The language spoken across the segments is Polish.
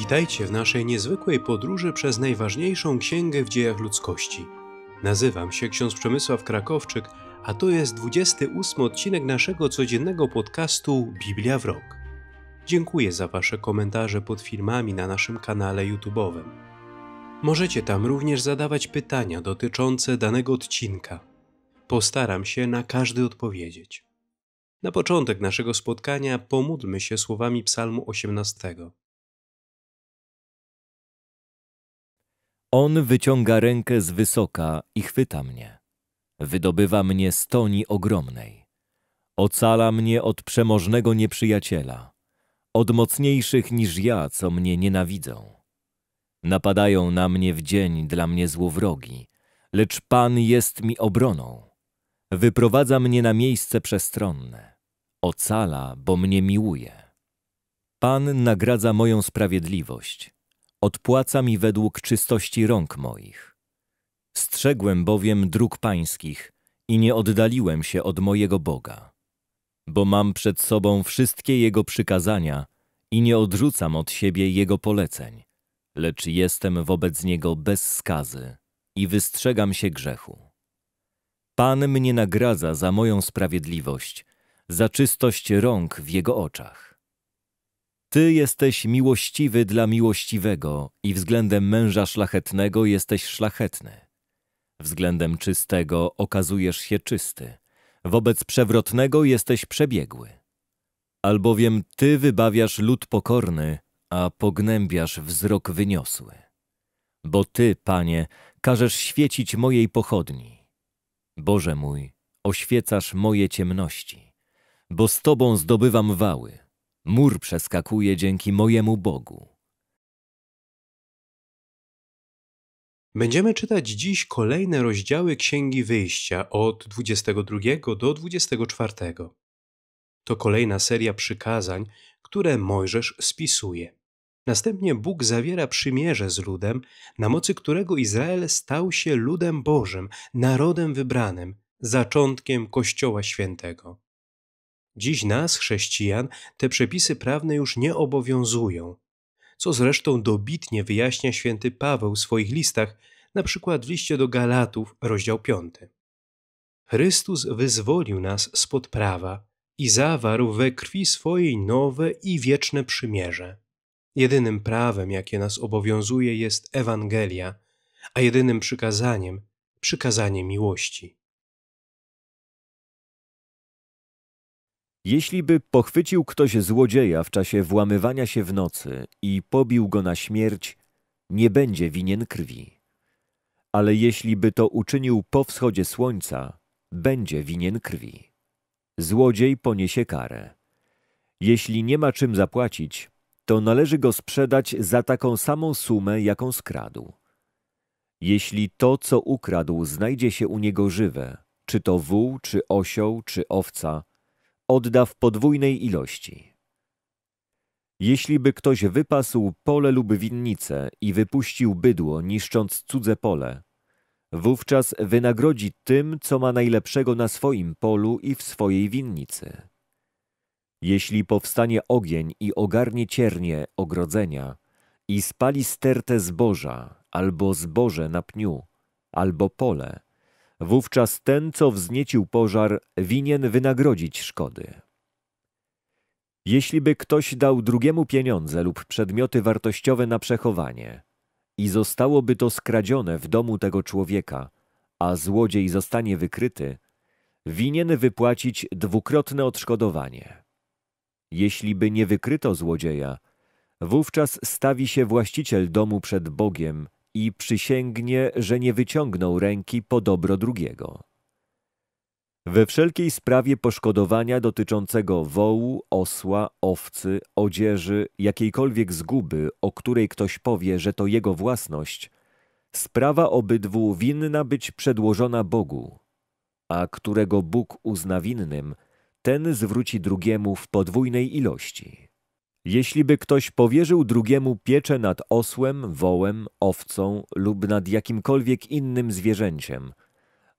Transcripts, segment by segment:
Witajcie w naszej niezwykłej podróży przez najważniejszą księgę w dziejach ludzkości. Nazywam się ksiądz Przemysław Krakowczyk, a to jest 28 odcinek naszego codziennego podcastu Biblia w Rok. Dziękuję za Wasze komentarze pod filmami na naszym kanale YouTube'owym. Możecie tam również zadawać pytania dotyczące danego odcinka. Postaram się na każdy odpowiedzieć. Na początek naszego spotkania pomódlmy się słowami Psalmu 18. On wyciąga rękę z wysoka i chwyta mnie. Wydobywa mnie z toni ogromnej. Ocala mnie od przemożnego nieprzyjaciela, od mocniejszych niż ja, co mnie nienawidzą. Napadają na mnie w dzień dla mnie złowrogi, lecz Pan jest mi obroną. Wyprowadza mnie na miejsce przestronne. Ocala, bo mnie miłuje. Pan nagradza moją sprawiedliwość odpłaca mi według czystości rąk moich. Strzegłem bowiem dróg pańskich i nie oddaliłem się od mojego Boga, bo mam przed sobą wszystkie Jego przykazania i nie odrzucam od siebie Jego poleceń, lecz jestem wobec Niego bez skazy i wystrzegam się grzechu. Pan mnie nagradza za moją sprawiedliwość, za czystość rąk w Jego oczach. Ty jesteś miłościwy dla miłościwego i względem męża szlachetnego jesteś szlachetny. Względem czystego okazujesz się czysty, wobec przewrotnego jesteś przebiegły. Albowiem Ty wybawiasz lud pokorny, a pognębiasz wzrok wyniosły. Bo Ty, Panie, każesz świecić mojej pochodni. Boże mój, oświecasz moje ciemności, bo z Tobą zdobywam wały. Mur przeskakuje dzięki mojemu Bogu. Będziemy czytać dziś kolejne rozdziały Księgi Wyjścia od 22 do 24. To kolejna seria przykazań, które Mojżesz spisuje. Następnie Bóg zawiera przymierze z ludem, na mocy którego Izrael stał się ludem Bożym, narodem wybranym, zaczątkiem Kościoła Świętego. Dziś nas, chrześcijan, te przepisy prawne już nie obowiązują, co zresztą dobitnie wyjaśnia święty Paweł w swoich listach, na przykład w liście do Galatów, rozdział 5. Chrystus wyzwolił nas spod prawa i zawarł we krwi swojej nowe i wieczne przymierze. Jedynym prawem, jakie nas obowiązuje, jest Ewangelia, a jedynym przykazaniem przykazanie miłości. Jeśli by pochwycił ktoś złodzieja w czasie włamywania się w nocy i pobił go na śmierć, nie będzie winien krwi. Ale jeśli by to uczynił po wschodzie słońca, będzie winien krwi. Złodziej poniesie karę. Jeśli nie ma czym zapłacić, to należy go sprzedać za taką samą sumę, jaką skradł. Jeśli to, co ukradł, znajdzie się u niego żywe, czy to wół, czy osioł, czy owca, odda w podwójnej ilości. Jeśli by ktoś wypasł pole lub winnicę i wypuścił bydło, niszcząc cudze pole, wówczas wynagrodzi tym, co ma najlepszego na swoim polu i w swojej winnicy. Jeśli powstanie ogień i ogarnie ciernie ogrodzenia i spali stertę zboża, albo zboże na pniu, albo pole, Wówczas ten, co wzniecił pożar, winien wynagrodzić szkody. Jeśliby ktoś dał drugiemu pieniądze lub przedmioty wartościowe na przechowanie i zostałoby to skradzione w domu tego człowieka, a złodziej zostanie wykryty, winien wypłacić dwukrotne odszkodowanie. Jeśli by nie wykryto złodzieja, wówczas stawi się właściciel domu przed Bogiem i przysięgnie, że nie wyciągnął ręki po dobro drugiego. We wszelkiej sprawie poszkodowania dotyczącego wołu, osła, owcy, odzieży, jakiejkolwiek zguby, o której ktoś powie, że to jego własność, sprawa obydwu winna być przedłożona Bogu, a którego Bóg uzna winnym, ten zwróci drugiemu w podwójnej ilości. Jeśli by ktoś powierzył drugiemu pieczę nad osłem, wołem, owcą lub nad jakimkolwiek innym zwierzęciem,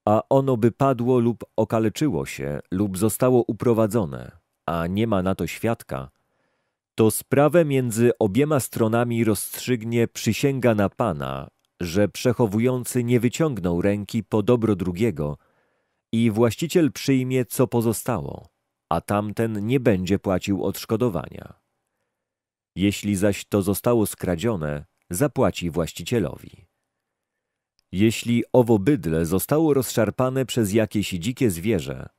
a ono by padło lub okaleczyło się lub zostało uprowadzone, a nie ma na to świadka, to sprawę między obiema stronami rozstrzygnie przysięga na Pana, że przechowujący nie wyciągnął ręki po dobro drugiego i właściciel przyjmie, co pozostało, a tamten nie będzie płacił odszkodowania. Jeśli zaś to zostało skradzione, zapłaci właścicielowi. Jeśli owo bydle zostało rozszarpane przez jakieś dzikie zwierzę,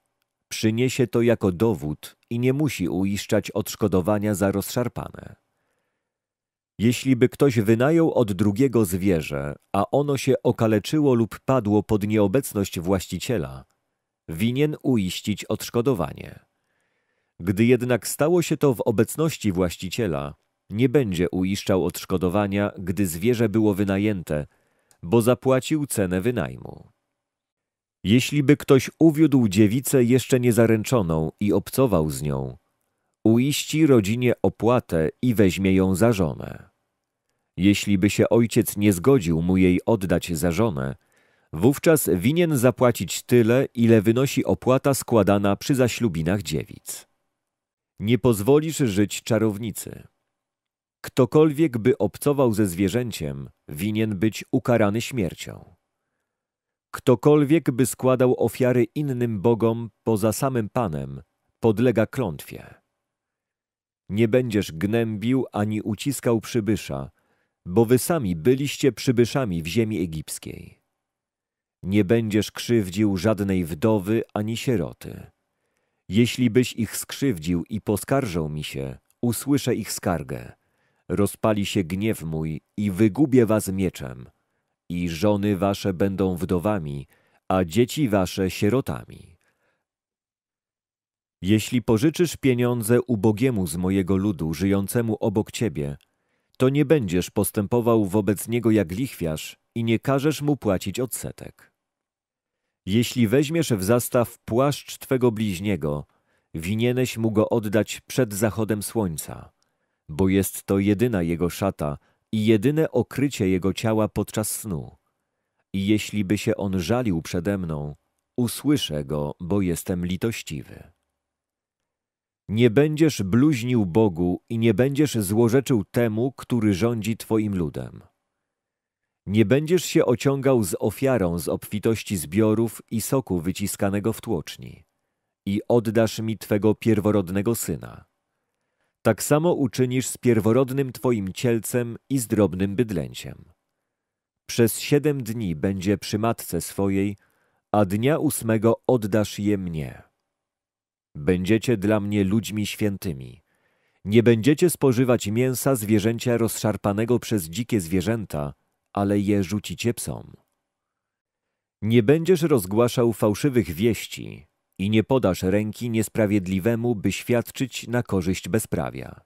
przyniesie to jako dowód i nie musi uiszczać odszkodowania za rozszarpane. Jeśli by ktoś wynajął od drugiego zwierzę, a ono się okaleczyło lub padło pod nieobecność właściciela, winien uiścić odszkodowanie. Gdy jednak stało się to w obecności właściciela, nie będzie uiszczał odszkodowania, gdy zwierzę było wynajęte, bo zapłacił cenę wynajmu. Jeśli by ktoś uwiódł dziewicę jeszcze niezaręczoną i obcował z nią, uiści rodzinie opłatę i weźmie ją za żonę. Jeśli by się ojciec nie zgodził mu jej oddać za żonę, wówczas winien zapłacić tyle, ile wynosi opłata składana przy zaślubinach dziewic. Nie pozwolisz żyć czarownicy. Ktokolwiek by obcował ze zwierzęciem, winien być ukarany śmiercią. Ktokolwiek by składał ofiary innym bogom poza samym Panem, podlega klątwie. Nie będziesz gnębił ani uciskał przybysza, bo wy sami byliście przybyszami w ziemi egipskiej. Nie będziesz krzywdził żadnej wdowy ani sieroty jeśli byś ich skrzywdził i poskarżą mi się, usłyszę ich skargę. Rozpali się gniew mój i wygubię was mieczem. I żony wasze będą wdowami, a dzieci wasze sierotami. Jeśli pożyczysz pieniądze ubogiemu z mojego ludu, żyjącemu obok ciebie, to nie będziesz postępował wobec niego jak lichwiarz i nie każesz mu płacić odsetek. Jeśli weźmiesz w zastaw płaszcz twego bliźniego, winieneś mu go oddać przed zachodem słońca, bo jest to jedyna jego szata i jedyne okrycie jego ciała podczas snu. I jeśli by się on żalił przede mną, usłyszę go, bo jestem litościwy. Nie będziesz bluźnił Bogu i nie będziesz złorzeczył temu, który rządzi Twoim ludem. Nie będziesz się ociągał z ofiarą z obfitości zbiorów i soku wyciskanego w tłoczni, i oddasz mi twego pierworodnego syna. Tak samo uczynisz z pierworodnym twoim cielcem i z drobnym bydlęciem. Przez siedem dni będzie przy matce swojej, a dnia ósmego oddasz je mnie. Będziecie dla mnie ludźmi świętymi. Nie będziecie spożywać mięsa zwierzęcia rozszarpanego przez dzikie zwierzęta, ale je rzucicie psom. Nie będziesz rozgłaszał fałszywych wieści i nie podasz ręki niesprawiedliwemu, by świadczyć na korzyść bezprawia.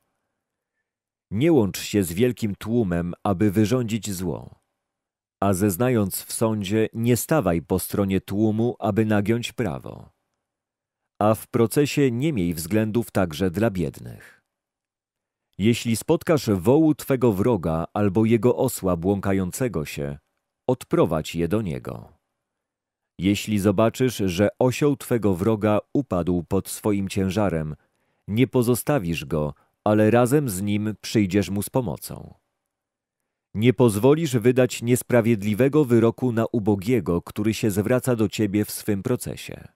Nie łącz się z wielkim tłumem, aby wyrządzić zło. A zeznając w sądzie, nie stawaj po stronie tłumu, aby nagiąć prawo. A w procesie nie miej względów także dla biednych. Jeśli spotkasz wołu twego wroga albo jego osła błąkającego się, odprowadź je do niego. Jeśli zobaczysz, że osioł twego wroga upadł pod swoim ciężarem, nie pozostawisz go, ale razem z nim przyjdziesz mu z pomocą. Nie pozwolisz wydać niesprawiedliwego wyroku na ubogiego, który się zwraca do ciebie w swym procesie.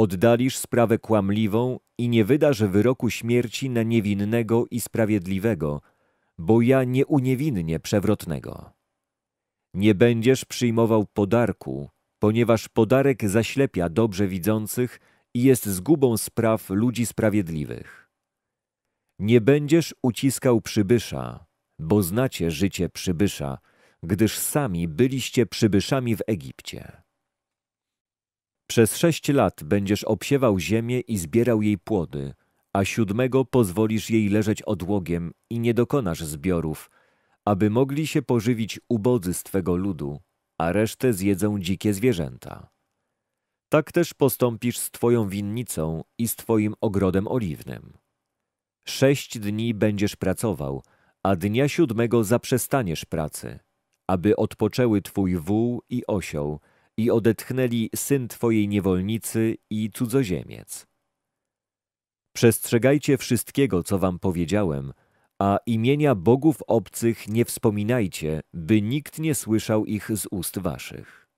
Oddalisz sprawę kłamliwą i nie wydasz wyroku śmierci na niewinnego i sprawiedliwego, bo ja nie uniewinnię przewrotnego. Nie będziesz przyjmował podarku, ponieważ podarek zaślepia dobrze widzących i jest zgubą spraw ludzi sprawiedliwych. Nie będziesz uciskał przybysza, bo znacie życie przybysza, gdyż sami byliście przybyszami w Egipcie. Przez sześć lat będziesz obsiewał ziemię i zbierał jej płody, a siódmego pozwolisz jej leżeć odłogiem i nie dokonasz zbiorów, aby mogli się pożywić ubodzy z twego ludu, a resztę zjedzą dzikie zwierzęta. Tak też postąpisz z twoją winnicą i z twoim ogrodem oliwnym. Sześć dni będziesz pracował, a dnia siódmego zaprzestaniesz pracy, aby odpoczęły twój wół i osioł, i odetchnęli syn Twojej niewolnicy i cudzoziemiec. Przestrzegajcie wszystkiego, co wam powiedziałem, a imienia bogów obcych nie wspominajcie, by nikt nie słyszał ich z ust waszych.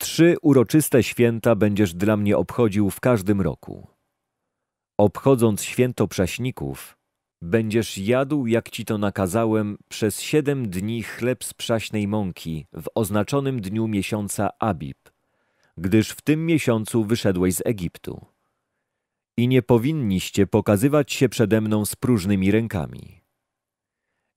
Trzy uroczyste święta będziesz dla mnie obchodził w każdym roku. Obchodząc święto prześników, Będziesz jadł, jak ci to nakazałem, przez siedem dni chleb z przaśnej mąki w oznaczonym dniu miesiąca Abib, gdyż w tym miesiącu wyszedłeś z Egiptu. I nie powinniście pokazywać się przede mną z próżnymi rękami.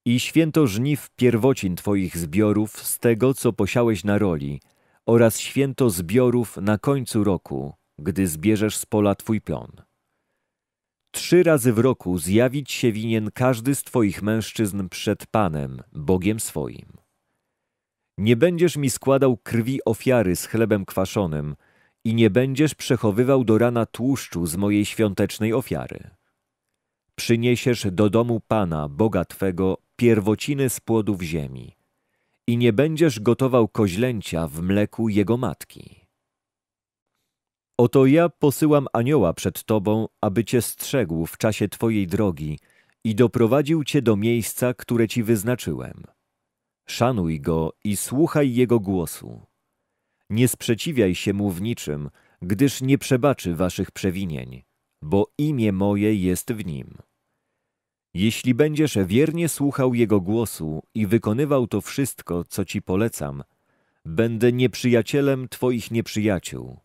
I święto żniw pierwocin twoich zbiorów z tego, co posiałeś na roli, oraz święto zbiorów na końcu roku, gdy zbierzesz z pola twój plon Trzy razy w roku zjawić się winien każdy z Twoich mężczyzn przed Panem, Bogiem swoim. Nie będziesz mi składał krwi ofiary z chlebem kwaszonym i nie będziesz przechowywał do rana tłuszczu z mojej świątecznej ofiary. Przyniesiesz do domu Pana, Boga Twego, pierwociny z płodów ziemi i nie będziesz gotował koźlęcia w mleku jego matki Oto ja posyłam anioła przed Tobą, aby Cię strzegł w czasie Twojej drogi i doprowadził Cię do miejsca, które Ci wyznaczyłem. Szanuj Go i słuchaj Jego głosu. Nie sprzeciwiaj się Mu w niczym, gdyż nie przebaczy Waszych przewinień, bo imię moje jest w Nim. Jeśli będziesz wiernie słuchał Jego głosu i wykonywał to wszystko, co Ci polecam, będę nieprzyjacielem Twoich nieprzyjaciół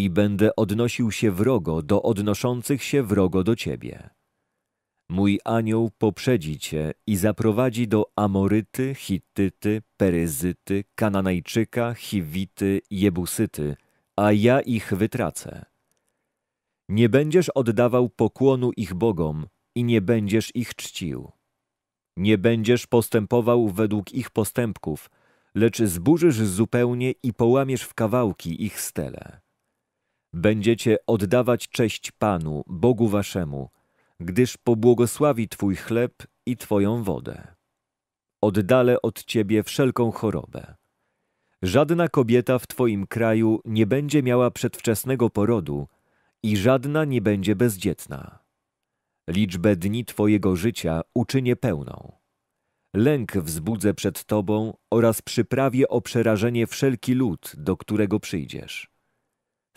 i będę odnosił się wrogo do odnoszących się wrogo do ciebie. Mój anioł poprzedzi cię i zaprowadzi do Amoryty, Hittyty, Peryzyty, Kananajczyka, Chiwity, Jebusyty, a ja ich wytracę. Nie będziesz oddawał pokłonu ich bogom i nie będziesz ich czcił. Nie będziesz postępował według ich postępków, lecz zburzysz zupełnie i połamiesz w kawałki ich stele. Będziecie oddawać cześć Panu, Bogu Waszemu, gdyż pobłogosławi Twój chleb i Twoją wodę. Oddalę od Ciebie wszelką chorobę. Żadna kobieta w Twoim kraju nie będzie miała przedwczesnego porodu i żadna nie będzie bezdzietna. Liczbę dni Twojego życia uczynię pełną. Lęk wzbudzę przed Tobą oraz przyprawię o przerażenie wszelki lud, do którego przyjdziesz.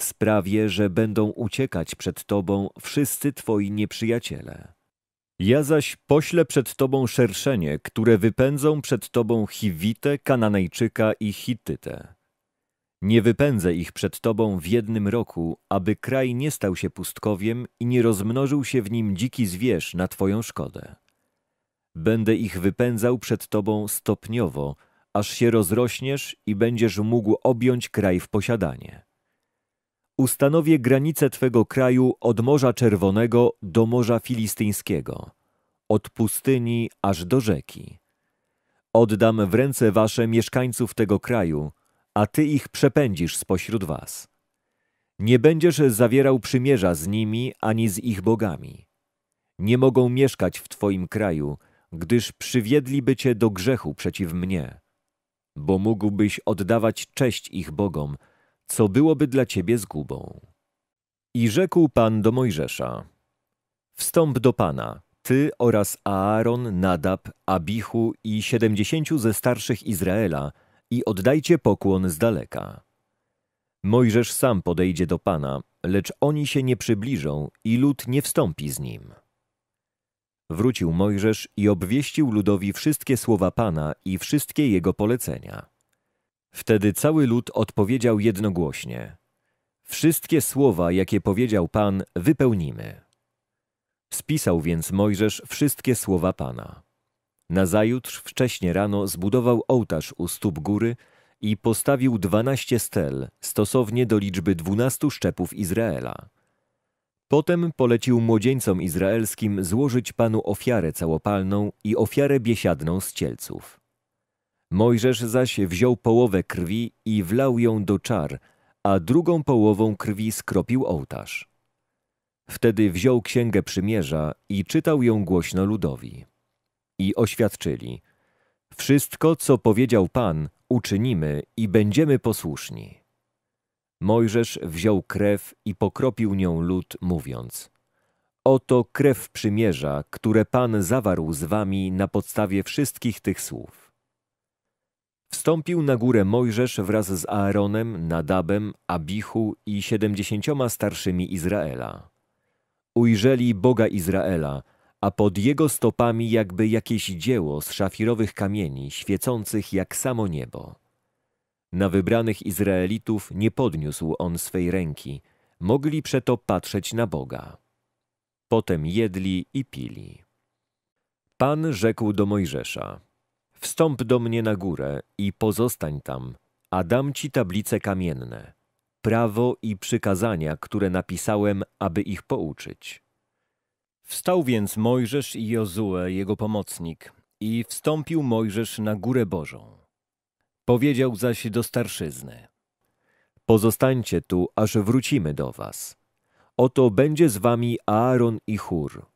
Sprawię, że będą uciekać przed Tobą wszyscy Twoi nieprzyjaciele. Ja zaś poślę przed Tobą szerszenie, które wypędzą przed Tobą Chiwite, Kananejczyka i Hittytę. Nie wypędzę ich przed Tobą w jednym roku, aby kraj nie stał się pustkowiem i nie rozmnożył się w nim dziki zwierz na Twoją szkodę. Będę ich wypędzał przed Tobą stopniowo, aż się rozrośniesz i będziesz mógł objąć kraj w posiadanie. Ustanowię granice Twego kraju od Morza Czerwonego do Morza Filistyńskiego, od pustyni aż do rzeki. Oddam w ręce Wasze mieszkańców tego kraju, a Ty ich przepędzisz spośród Was. Nie będziesz zawierał przymierza z nimi ani z ich bogami. Nie mogą mieszkać w Twoim kraju, gdyż przywiedliby Cię do grzechu przeciw mnie. Bo mógłbyś oddawać cześć ich bogom, co byłoby dla ciebie zgubą. I rzekł Pan do Mojżesza: Wstąp do Pana, ty oraz Aaron, Nadab, Abichu i siedemdziesięciu ze starszych Izraela, i oddajcie pokłon z daleka. Mojżesz sam podejdzie do Pana, lecz oni się nie przybliżą i lud nie wstąpi z nim. Wrócił Mojżesz i obwieścił ludowi wszystkie słowa Pana i wszystkie jego polecenia. Wtedy cały lud odpowiedział jednogłośnie: Wszystkie słowa, jakie powiedział Pan, wypełnimy. Spisał więc Mojżesz wszystkie słowa Pana. Nazajutrz wcześnie rano zbudował ołtarz u stóp góry i postawił dwanaście stel, stosownie do liczby dwunastu szczepów Izraela. Potem polecił młodzieńcom izraelskim złożyć Panu ofiarę całopalną i ofiarę biesiadną z cielców. Mojżesz zaś wziął połowę krwi i wlał ją do czar, a drugą połową krwi skropił ołtarz. Wtedy wziął księgę przymierza i czytał ją głośno ludowi. I oświadczyli: Wszystko, co powiedział Pan, uczynimy i będziemy posłuszni. Mojżesz wziął krew i pokropił nią lud, mówiąc: Oto krew przymierza, które Pan zawarł z wami na podstawie wszystkich tych słów. Wstąpił na górę Mojżesz wraz z Aaronem, Nadabem, Abichu i siedemdziesięcioma starszymi Izraela. Ujrzeli Boga Izraela, a pod jego stopami jakby jakieś dzieło z szafirowych kamieni, świecących jak samo niebo. Na wybranych Izraelitów nie podniósł on swej ręki, mogli przeto patrzeć na Boga. Potem jedli i pili. Pan rzekł do Mojżesza – Wstąp do mnie na górę i pozostań tam, a dam ci tablice kamienne, prawo i przykazania, które napisałem, aby ich pouczyć. Wstał więc Mojżesz i Jozue, jego pomocnik, i wstąpił Mojżesz na górę Bożą. Powiedział zaś do starszyzny: Pozostańcie tu, aż wrócimy do was. Oto będzie z wami Aaron i Chór,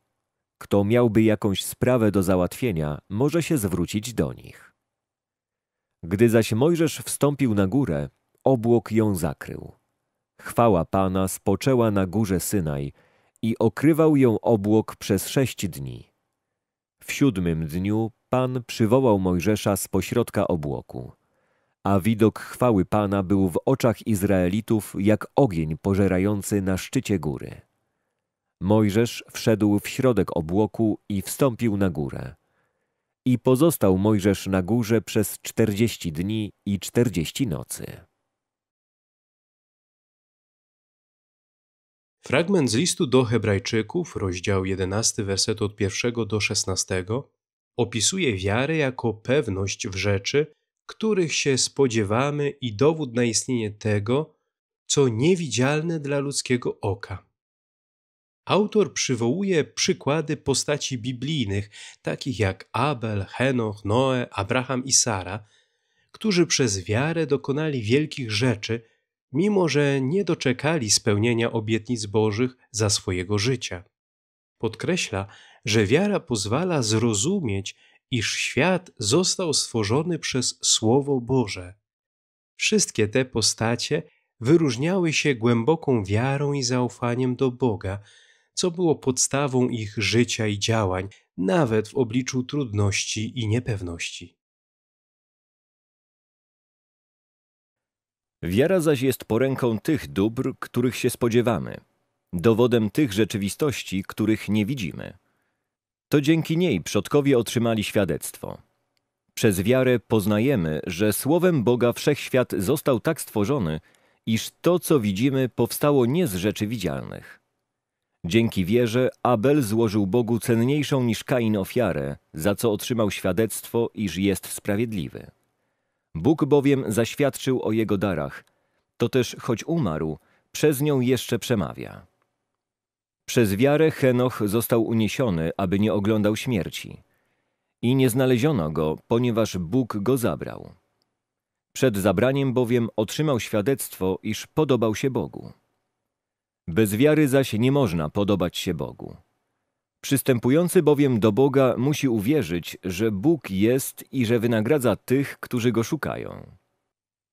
kto miałby jakąś sprawę do załatwienia, może się zwrócić do nich. Gdy zaś Mojżesz wstąpił na górę, obłok ją zakrył. Chwała Pana spoczęła na górze Synaj i okrywał ją obłok przez sześć dni. W siódmym dniu Pan przywołał Mojżesza z pośrodka obłoku, a widok chwały Pana był w oczach Izraelitów jak ogień pożerający na szczycie góry. Mojżesz wszedł w środek obłoku i wstąpił na górę. I pozostał Mojżesz na górze przez czterdzieści dni i czterdzieści nocy. Fragment z listu do Hebrajczyków, rozdział 11, werset od 1 do 16, opisuje wiarę jako pewność w rzeczy, których się spodziewamy i dowód na istnienie tego, co niewidzialne dla ludzkiego oka. Autor przywołuje przykłady postaci biblijnych, takich jak Abel, Henoch, Noe, Abraham i Sara, którzy przez wiarę dokonali wielkich rzeczy, mimo że nie doczekali spełnienia obietnic Bożych za swojego życia. Podkreśla, że wiara pozwala zrozumieć, iż świat został stworzony przez Słowo Boże. Wszystkie te postacie wyróżniały się głęboką wiarą i zaufaniem do Boga – co było podstawą ich życia i działań, nawet w obliczu trudności i niepewności. Wiara zaś jest poręką tych dóbr, których się spodziewamy, dowodem tych rzeczywistości, których nie widzimy. To dzięki niej przodkowie otrzymali świadectwo. Przez wiarę poznajemy, że słowem Boga wszechświat został tak stworzony, iż to, co widzimy, powstało nie z rzeczy widzialnych. Dzięki wierze Abel złożył Bogu cenniejszą niż Kain ofiarę, za co otrzymał świadectwo, iż jest sprawiedliwy. Bóg bowiem zaświadczył o jego darach, to też choć umarł, przez nią jeszcze przemawia. Przez wiarę Henoch został uniesiony, aby nie oglądał śmierci. I nie znaleziono go, ponieważ Bóg go zabrał. Przed zabraniem bowiem otrzymał świadectwo, iż podobał się Bogu. Bez wiary zaś nie można podobać się Bogu. Przystępujący bowiem do Boga musi uwierzyć, że Bóg jest i że wynagradza tych, którzy Go szukają.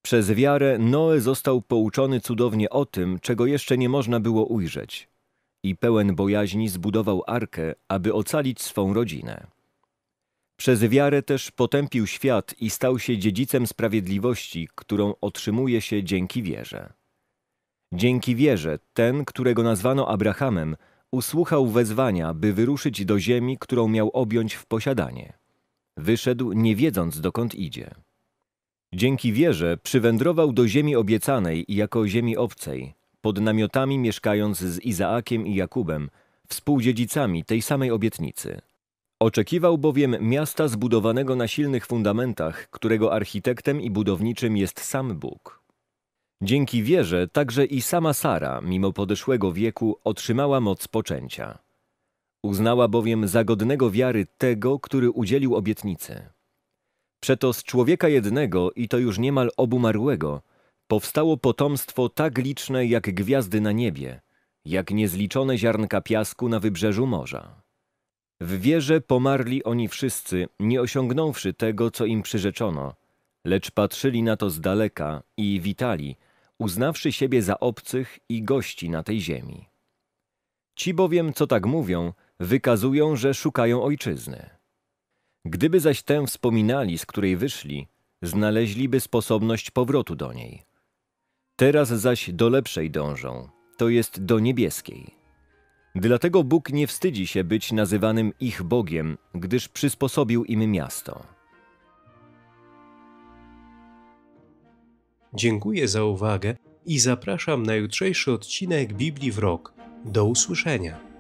Przez wiarę Noe został pouczony cudownie o tym, czego jeszcze nie można było ujrzeć. I pełen bojaźni zbudował arkę, aby ocalić swą rodzinę. Przez wiarę też potępił świat i stał się dziedzicem sprawiedliwości, którą otrzymuje się dzięki wierze. Dzięki wierze ten, którego nazwano Abrahamem, usłuchał wezwania, by wyruszyć do ziemi, którą miał objąć w posiadanie. Wyszedł nie wiedząc dokąd idzie. Dzięki wierze przywędrował do ziemi obiecanej i jako ziemi obcej, pod namiotami mieszkając z Izaakiem i Jakubem, współdziedzicami tej samej obietnicy. Oczekiwał bowiem miasta zbudowanego na silnych fundamentach, którego architektem i budowniczym jest sam Bóg. Dzięki wierze także i sama Sara, mimo podeszłego wieku, otrzymała moc poczęcia. Uznała bowiem za godnego wiary tego, który udzielił obietnicy. Przeto z człowieka jednego, i to już niemal obumarłego, powstało potomstwo tak liczne jak gwiazdy na niebie, jak niezliczone ziarnka piasku na wybrzeżu morza. W wierze pomarli oni wszyscy, nie osiągnąwszy tego, co im przyrzeczono, lecz patrzyli na to z daleka i witali – uznawszy siebie za obcych i gości na tej ziemi. Ci bowiem, co tak mówią, wykazują, że szukają ojczyzny. Gdyby zaś tę wspominali, z której wyszli, znaleźliby sposobność powrotu do niej. Teraz zaś do lepszej dążą, to jest do niebieskiej. Dlatego Bóg nie wstydzi się być nazywanym ich Bogiem, gdyż przysposobił im miasto. Dziękuję za uwagę i zapraszam na jutrzejszy odcinek Biblii w Rok. Do usłyszenia.